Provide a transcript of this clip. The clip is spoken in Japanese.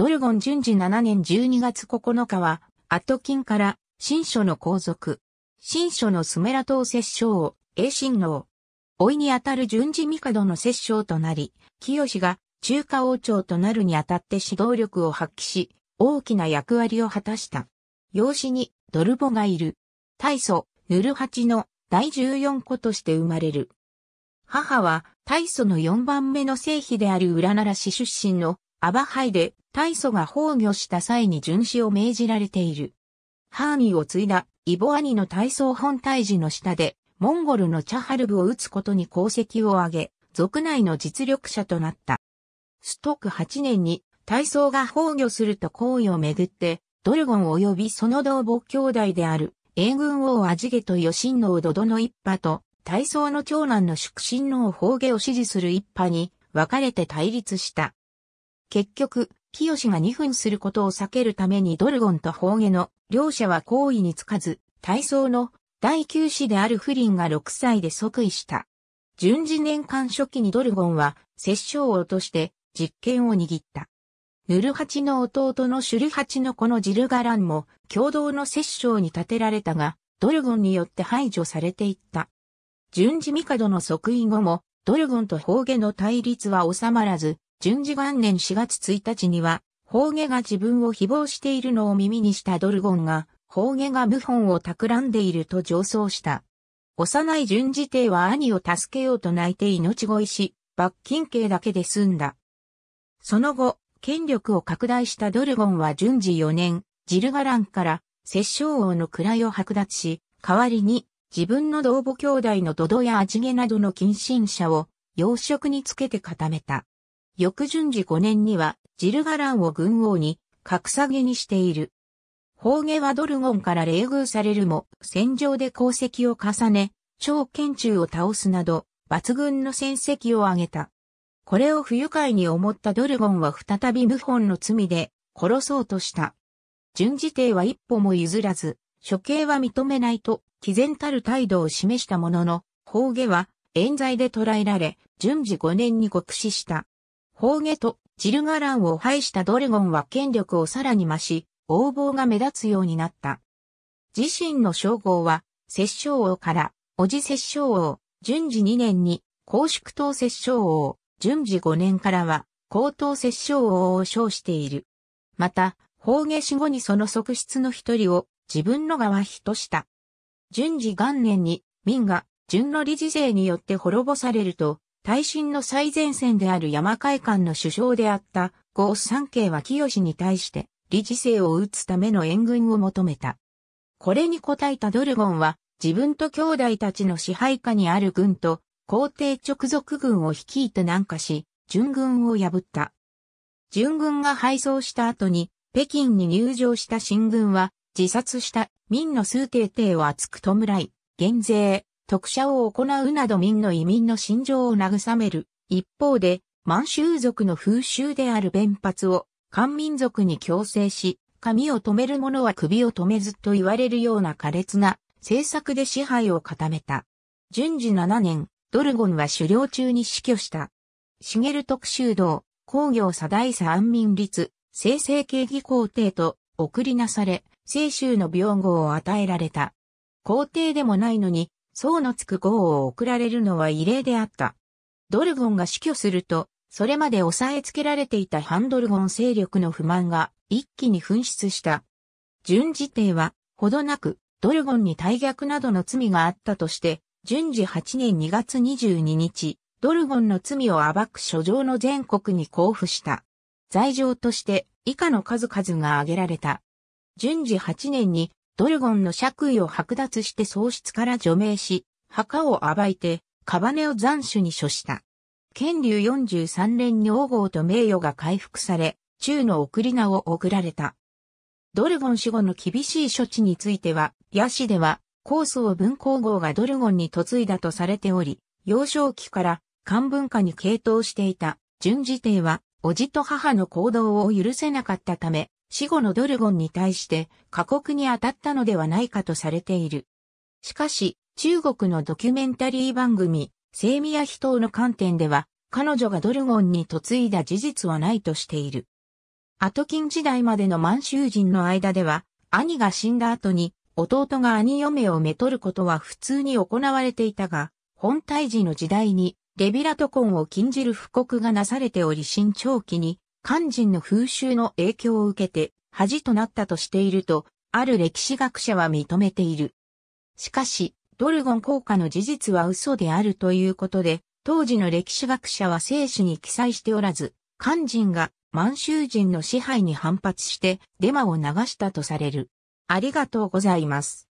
ドルゴン順次7年12月9日は、アトキンから、新書の皇族。新書のスメラ島摂政を、英神王。老いにあたる順次帝の摂政となり、清が中華王朝となるにあたって指導力を発揮し、大きな役割を果たした。養子にドルボがいる。大祖、ヌルハチの第14子として生まれる。母は大祖の4番目の聖妃であるウラナラ氏出身のアバハイで、大祖が崩御した際に巡視を命じられている。ハーニーを継いだイボアニの大宗本退寺の下で、モンゴルのチャハルブを撃つことに功績を挙げ、族内の実力者となった。ストック8年に大宗が崩御すると行為をめぐって、ドルゴン及びその同母兄弟である、英軍王アジゲとンノウドドの一派と、大宗の長男の祝神王宝下を支持する一派に、分かれて対立した。結局、清が2分することを避けるためにドルゴンとホーゲの両者は行為につかず、体操の第9子であるフリンが6歳で即位した。順次年間初期にドルゴンは摂政落として実権を握った。ヌルハチの弟のシュルハチの子のジルガランも共同の摂政に立てられたが、ドルゴンによって排除されていった。順次帝の即位後も、ドルゴンと宝ゲの対立は収まらず、順次元年4月1日には、法華が自分を誹謗しているのを耳にしたドルゴンが、法華が謀反を企んでいると上奏した。幼い順次帝は兄を助けようと泣いて命乞いし、罰金刑だけで済んだ。その後、権力を拡大したドルゴンは順次4年、ジルガランから摂政王の位を剥奪し、代わりに自分の同母兄弟のドドやアジゲなどの近親者を養殖につけて固めた。翌順次5年には、ジルガランを軍王に、格下げにしている。宝下はドルゴンから冷遇されるも、戦場で功績を重ね、超剣中を倒すなど、抜群の戦績を挙げた。これを不愉快に思ったドルゴンは再び謀反の罪で殺そうとした。順次帝は一歩も譲らず、処刑は認めないと、毅然たる態度を示したものの、宝下は冤罪で捕らえられ、順次5年に獄死した。ホーゲとジルガランを排したドレゴンは権力をさらに増し、横暴が目立つようになった。自身の称号は、摂政王から、おじ摂政王、順次2年に、公祝党摂政王、順次5年からは、高等摂政王を称している。また、法下死後にその側室の一人を自分の側妃とした。順次元年に、民が、順の理事制によって滅ぼされると、耐震の最前線である山海館の首相であったゴース三景は清に対して理事制を打つための援軍を求めた。これに応えたドルゴンは自分と兄弟たちの支配下にある軍と皇帝直属軍を率いて南下し、準軍を破った。準軍が敗走した後に北京に入城した新軍は自殺した民の数帝帝を厚く弔い、減税、特赦を行うなど民の移民の心情を慰める。一方で、満州族の風習である弁髪を、漢民族に強制し、髪を止める者は首を止めずと言われるような苛烈な政策で支配を固めた。順次7年、ドルゴンは狩猟中に死去した。茂徳修道、工業左大佐安民律、生成経義皇帝と送りなされ、清州の病号を与えられた。皇帝でもないのに、層のつく号を贈られるのは異例であった。ドルゴンが死去すると、それまで抑えつけられていたハンドルゴン勢力の不満が一気に噴出した。順次帝は、ほどなく、ドルゴンに退逆などの罪があったとして、順次8年2月22日、ドルゴンの罪を暴く書状の全国に交付した。罪状として以下の数々が挙げられた。順次8年にドルゴンの爵位を剥奪して喪失から除名し、墓を暴いて、カバネを斬首に処した。剣竜43年に王号と名誉が回復され、中の送り名を送られた。ドルゴン死後の厳しい処置については、野市では、高層文皇后がドルゴンに嫁いだとされており、幼少期から漢文化に傾倒していた、順次帝は、叔父と母の行動を許せなかったため、死後のドルゴンに対して過酷に当たったのではないかとされている。しかし、中国のドキュメンタリー番組、セミヤ秘頭の観点では、彼女がドルゴンに嫁いだ事実はないとしている。アトキン時代までの満州人の間では、兄が死んだ後に、弟が兄嫁をめとることは普通に行われていたが、本体時の時代に、レビラト婚を禁じる布告がなされており新長期に、肝心の風習の影響を受けて恥となったとしていると、ある歴史学者は認めている。しかし、ドルゴン効果の事実は嘘であるということで、当時の歴史学者は聖史に記載しておらず、肝心が満州人の支配に反発してデマを流したとされる。ありがとうございます。